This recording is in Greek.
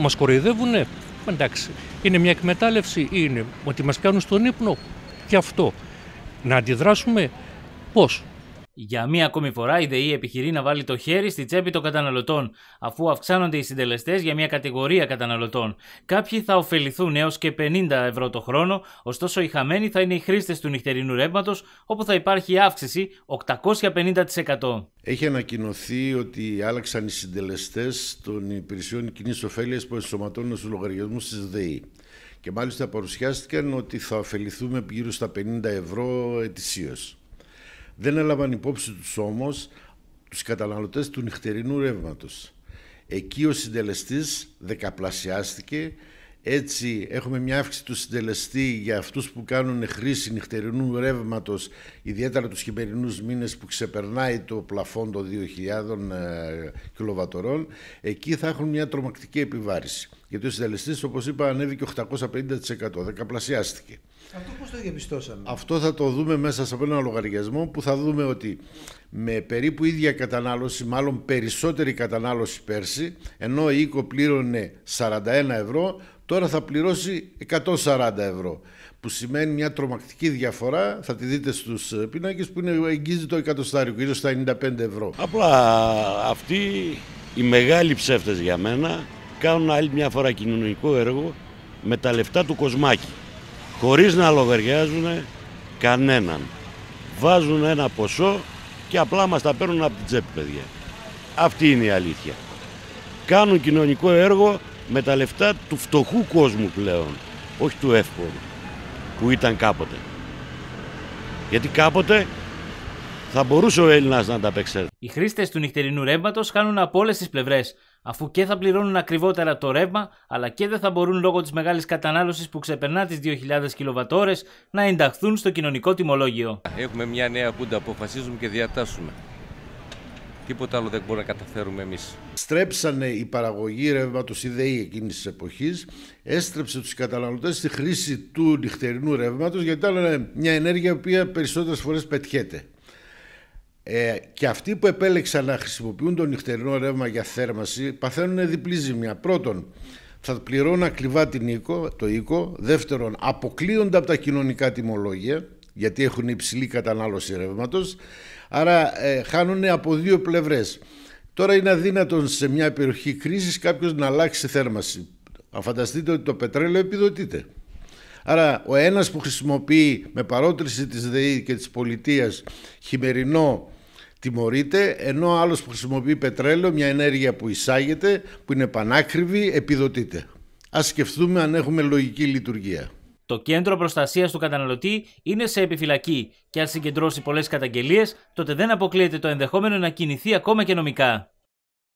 Μας κοροϊδεύουνε. Εντάξει. Είναι μια εκμετάλλευση είναι ότι μας κάνουν στον ύπνο. Και αυτό. Να αντιδράσουμε πώς. Για μία ακόμη φορά, η ΔΕΗ επιχειρεί να βάλει το χέρι στη τσέπη των καταναλωτών, αφού αυξάνονται οι συντελεστές για μία κατηγορία καταναλωτών. Κάποιοι θα ωφεληθούν έως και 50 ευρώ το χρόνο, ωστόσο οι χαμένοι θα είναι οι χρήστες του νυχτερινού ρεύματος, όπου θα υπάρχει αύξηση 850%. Έχει ανακοινωθεί ότι άλλαξαν οι συντελεστές των υπηρεσιών κοινής ωφέλειας που ενσωματώνουν στους λογαριασμούς της ΔΕΗ. Και μάλιστα παρουσιάστηκαν ότι θα ωφεληθούμε γύρω στα 50 ευρώ ετησίως. Δεν έλαβαν υπόψη τους όμως τους καταναλωτές του νυχτερινού ρεύματος. Εκεί ο συντελεστής δεκαπλασιάστηκε έτσι έχουμε μια αύξηση του συντελεστή για αυτούς που κάνουν χρήση νυχτερινού ρεύματος, ιδιαίτερα τους χειμερινούς μήνες που ξεπερνάει το πλαφόν των 2.000 ε, κιλοβατορών, εκεί θα έχουν μια τρομακτική επιβάρηση. Γιατί ο συντελεστής, όπως είπα, ανέβηκε 850%, δεκαπλασιάστηκε. Αυτό πώς το διαπιστώσαμε. Αυτό θα το δούμε μέσα σε ένα λογαριασμό που θα δούμε ότι με περίπου ίδια κατανάλωση, μάλλον περισσότερη κατανάλωση πέρσι, ενώ η οίκο πλήρωνε 41 ευρώ, τώρα θα πληρώσει 140 ευρώ. Που σημαίνει μια τρομακτική διαφορά, θα τη δείτε στους ε, πίνακες, που είναι, εγγίζει το εκατοστάριο, γύρω στα 95 ευρώ. Απλά αυτοί οι μεγάλοι ψεύτες για μένα κάνουν άλλη μια φορά κοινωνικό έργο με τα λεφτά του Κοσμάκη χωρίς να λογαριάζουν κανέναν. Βάζουν ένα ποσό και απλά μας τα παίρνουν από την τσέπη, παιδιά. Αυτή είναι η αλήθεια. Κάνουν κοινωνικό έργο με τα λεφτά του φτωχού κόσμου πλέον, όχι του εύκολου, που ήταν κάποτε. Γιατί κάποτε θα μπορούσε ο Έλληνας να τα ανταπεξέλθει. Οι χρήστες του νυχτερινού ρεύματος χάνουν από όλες τις πλευρές αφού και θα πληρώνουν ακριβότερα το ρεύμα, αλλά και δεν θα μπορούν λόγω της μεγάλης κατανάλωσης που ξεπερνά τις 2.000 κιλοβατόρες να ενταχθούν στο κοινωνικό τιμολόγιο. Έχουμε μια νέα κούντα, αποφασίζουμε και διατάσσουμε. Τίποτα άλλο δεν μπορούμε να καταφέρουμε εμείς. Στρέψανε η παραγωγή ρεύματο η ΔΕΗ εκείνης της εποχής, έστρεψε τους καταναλωτές στη χρήση του νυχτερινού ρεύματος γιατί ήταν ε, μια ενέργεια που περισσότερες φορές πετιέται. Ε, και αυτοί που επέλεξαν να χρησιμοποιούν το νυχτερινό ρεύμα για θέρμαση παθαίνουν διπλή ζημιά. Πρώτον, θα πληρώνουν ακριβά την το οίκο. Δεύτερον, αποκλείονται από τα κοινωνικά τιμολόγια γιατί έχουν υψηλή κατανάλωση ρεύματος. Άρα ε, χάνουν από δύο πλευρές. Τώρα είναι αδύνατον σε μια περιοχή κρίσης κάποιος να αλλάξει θέρμαση. Αφανταστείτε ότι το πετρέλαιο επιδοτείται. Άρα ο ένας που χρησιμοποιεί με παρότριση της ΔΕΗ και της πολιτείας χειμερινό τιμωρείται, ενώ άλλος που χρησιμοποιεί πετρέλαιο, μια ενέργεια που εισάγεται, που είναι πανάκριβη, επιδοτείται. Ας σκεφτούμε αν έχουμε λογική λειτουργία. Το κέντρο προστασίας του καταναλωτή είναι σε επιφυλακή και αν συγκεντρώσει πολλές καταγγελίες, τότε δεν αποκλείεται το ενδεχόμενο να κινηθεί ακόμα και νομικά.